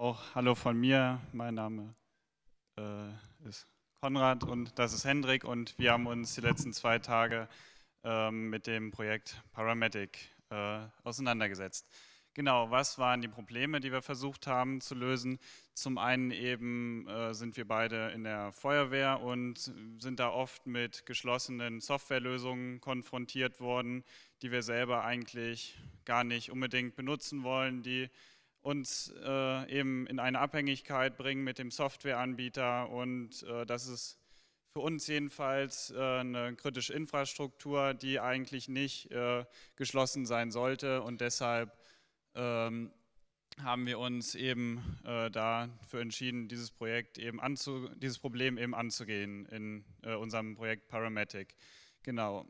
Auch hallo von mir, mein Name äh, ist Konrad und das ist Hendrik und wir haben uns die letzten zwei Tage äh, mit dem Projekt Paramedic äh, auseinandergesetzt. Genau, was waren die Probleme, die wir versucht haben zu lösen? Zum einen eben äh, sind wir beide in der Feuerwehr und sind da oft mit geschlossenen Softwarelösungen konfrontiert worden, die wir selber eigentlich gar nicht unbedingt benutzen wollen, die uns äh, eben in eine Abhängigkeit bringen mit dem Softwareanbieter und äh, das ist für uns jedenfalls äh, eine kritische Infrastruktur, die eigentlich nicht äh, geschlossen sein sollte und deshalb ähm, haben wir uns eben äh, dafür entschieden, dieses Projekt eben dieses Problem eben anzugehen in äh, unserem Projekt Paramatic. Genau.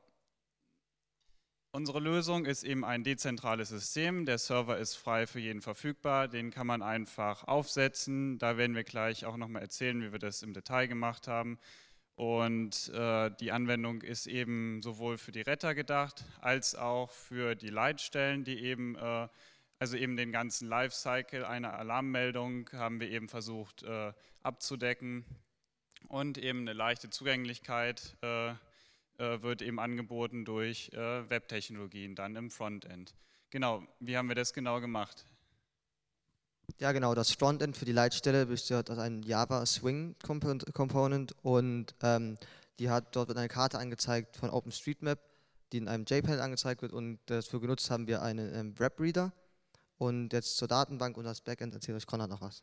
Unsere Lösung ist eben ein dezentrales System. Der Server ist frei für jeden verfügbar. Den kann man einfach aufsetzen. Da werden wir gleich auch nochmal erzählen, wie wir das im Detail gemacht haben. Und äh, die Anwendung ist eben sowohl für die Retter gedacht, als auch für die Leitstellen, die eben, äh, also eben den ganzen Lifecycle einer Alarmmeldung haben wir eben versucht äh, abzudecken und eben eine leichte Zugänglichkeit äh, äh, wird eben angeboten durch äh, Webtechnologien dann im Frontend. Genau, wie haben wir das genau gemacht? Ja, genau, das Frontend für die Leitstelle besteht aus einem Java Swing Component und ähm, die hat dort wird eine Karte angezeigt von OpenStreetMap, die in einem JPEG angezeigt wird und dafür genutzt haben wir einen ähm, Web Und jetzt zur Datenbank und das Backend erzähle ich Konrad noch was.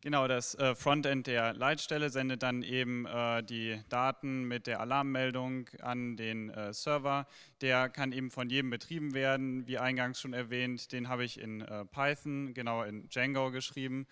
Genau, das äh, Frontend der Leitstelle sendet dann eben äh, die Daten mit der Alarmmeldung an den äh, Server. Der kann eben von jedem betrieben werden, wie eingangs schon erwähnt. Den habe ich in äh, Python, genau in Django geschrieben.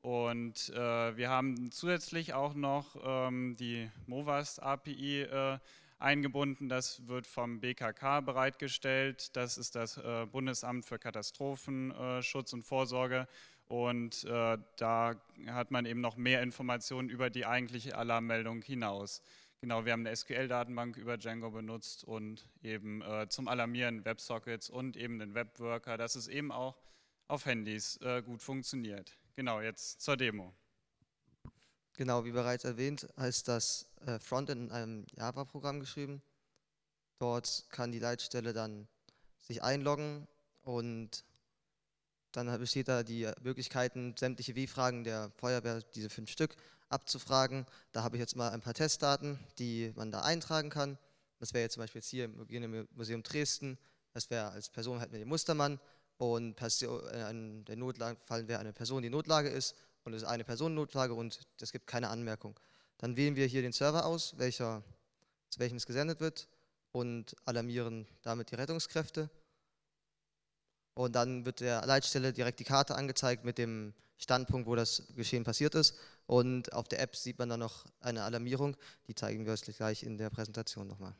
Und äh, wir haben zusätzlich auch noch ähm, die Movast API äh, eingebunden. Das wird vom BKK bereitgestellt. Das ist das Bundesamt für Katastrophenschutz und Vorsorge und äh, da hat man eben noch mehr Informationen über die eigentliche Alarmmeldung hinaus. Genau, wir haben eine SQL-Datenbank über Django benutzt und eben äh, zum Alarmieren WebSockets und eben den Webworker, dass es eben auch auf Handys äh, gut funktioniert. Genau, jetzt zur Demo. Genau, wie bereits erwähnt, heißt das äh, Frontend in einem Java-Programm geschrieben. Dort kann die Leitstelle dann sich einloggen und dann besteht da die Möglichkeiten, sämtliche W-Fragen der Feuerwehr, diese fünf Stück, abzufragen. Da habe ich jetzt mal ein paar Testdaten, die man da eintragen kann. Das wäre jetzt zum Beispiel jetzt hier im Museum Dresden. Das wäre als Person halt mit dem Mustermann und äh, der Notfall wäre eine Person, die Notlage ist und es ist eine Person Notlage und es gibt keine Anmerkung. Dann wählen wir hier den Server aus, welcher, zu welchem es gesendet wird und alarmieren damit die Rettungskräfte. Und dann wird der Leitstelle direkt die Karte angezeigt mit dem Standpunkt, wo das Geschehen passiert ist. Und auf der App sieht man dann noch eine Alarmierung. Die zeigen wir euch gleich in der Präsentation nochmal.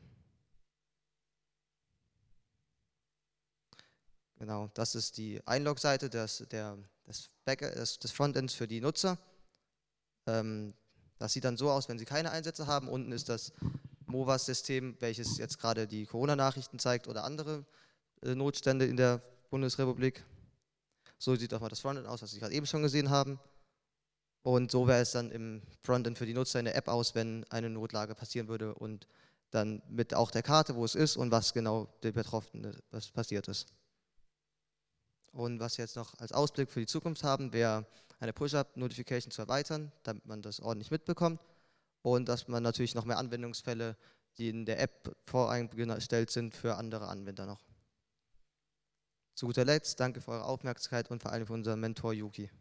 Genau, das ist die Einlog-Seite des, der, des, des, des, Frontends für die Nutzer. Ähm, das sieht dann so aus, wenn Sie keine Einsätze haben. Unten ist das MOVAS-System, welches jetzt gerade die Corona-Nachrichten zeigt oder andere äh, Notstände in der Bundesrepublik. So sieht auch mal das Frontend aus, was Sie gerade eben schon gesehen haben. Und so wäre es dann im Frontend für die Nutzer in der App aus, wenn eine Notlage passieren würde und dann mit auch der Karte, wo es ist und was genau der Betroffene, was passiert ist. Und was wir jetzt noch als Ausblick für die Zukunft haben, wäre eine Push-Up-Notification zu erweitern, damit man das ordentlich mitbekommt und dass man natürlich noch mehr Anwendungsfälle, die in der App voreingestellt sind, für andere Anwender noch. Zu guter Letzt danke für eure Aufmerksamkeit und vor allem für unseren Mentor Yuki.